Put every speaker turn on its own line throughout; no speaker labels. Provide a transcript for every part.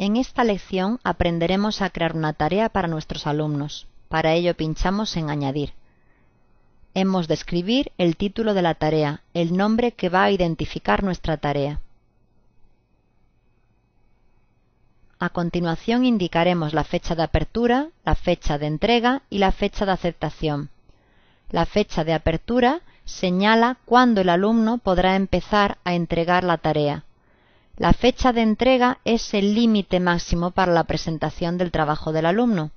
En esta lección aprenderemos a crear una tarea para nuestros alumnos. Para ello pinchamos en Añadir. Hemos de escribir el título de la tarea, el nombre que va a identificar nuestra tarea. A continuación indicaremos la fecha de apertura, la fecha de entrega y la fecha de aceptación. La fecha de apertura señala cuándo el alumno podrá empezar a entregar la tarea la fecha de entrega es el límite máximo para la presentación del trabajo del alumno.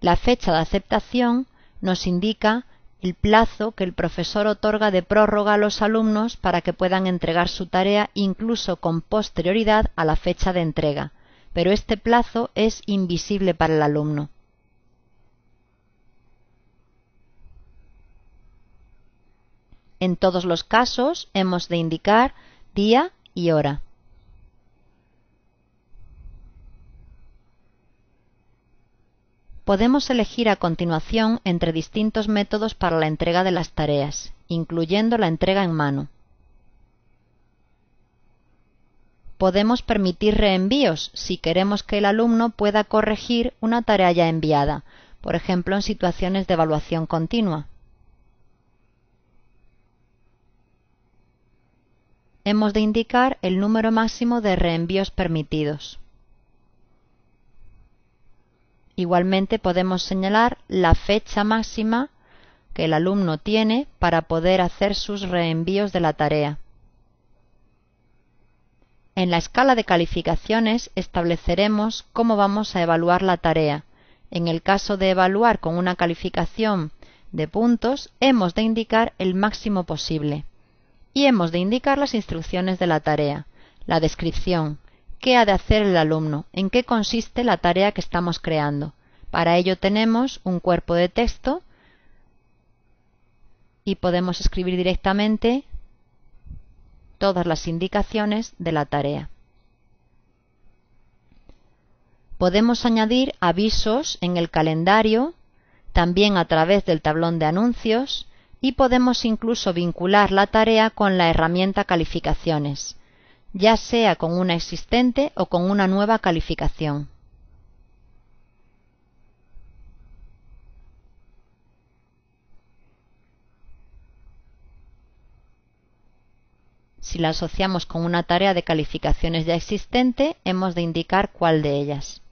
La fecha de aceptación nos indica el plazo que el profesor otorga de prórroga a los alumnos para que puedan entregar su tarea incluso con posterioridad a la fecha de entrega, pero este plazo es invisible para el alumno. En todos los casos hemos de indicar día y hora. Podemos elegir a continuación entre distintos métodos para la entrega de las tareas, incluyendo la entrega en mano. Podemos permitir reenvíos si queremos que el alumno pueda corregir una tarea ya enviada, por ejemplo en situaciones de evaluación continua. hemos de indicar el número máximo de reenvíos permitidos. Igualmente podemos señalar la fecha máxima que el alumno tiene para poder hacer sus reenvíos de la tarea. En la escala de calificaciones estableceremos cómo vamos a evaluar la tarea. En el caso de evaluar con una calificación de puntos, hemos de indicar el máximo posible y hemos de indicar las instrucciones de la tarea, la descripción, qué ha de hacer el alumno, en qué consiste la tarea que estamos creando. Para ello tenemos un cuerpo de texto y podemos escribir directamente todas las indicaciones de la tarea. Podemos añadir avisos en el calendario, también a través del tablón de anuncios, y podemos incluso vincular la tarea con la herramienta calificaciones, ya sea con una existente o con una nueva calificación. Si la asociamos con una tarea de calificaciones ya existente, hemos de indicar cuál de ellas.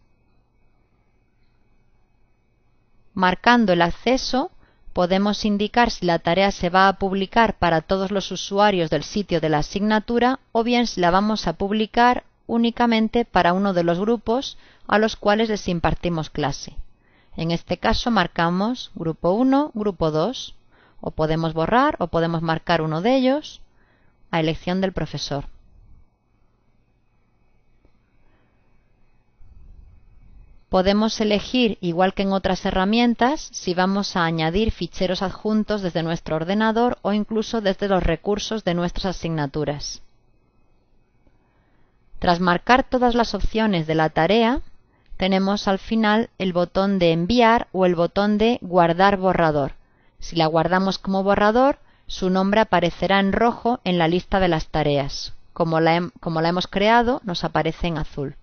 Marcando el acceso, podemos indicar si la tarea se va a publicar para todos los usuarios del sitio de la asignatura o bien si la vamos a publicar únicamente para uno de los grupos a los cuales les impartimos clase. En este caso marcamos grupo 1, grupo 2, o podemos borrar o podemos marcar uno de ellos a elección del profesor. Podemos elegir, igual que en otras herramientas, si vamos a añadir ficheros adjuntos desde nuestro ordenador o incluso desde los recursos de nuestras asignaturas. Tras marcar todas las opciones de la tarea, tenemos al final el botón de enviar o el botón de guardar borrador. Si la guardamos como borrador, su nombre aparecerá en rojo en la lista de las tareas. Como la, hemos creado, nos aparece en azul.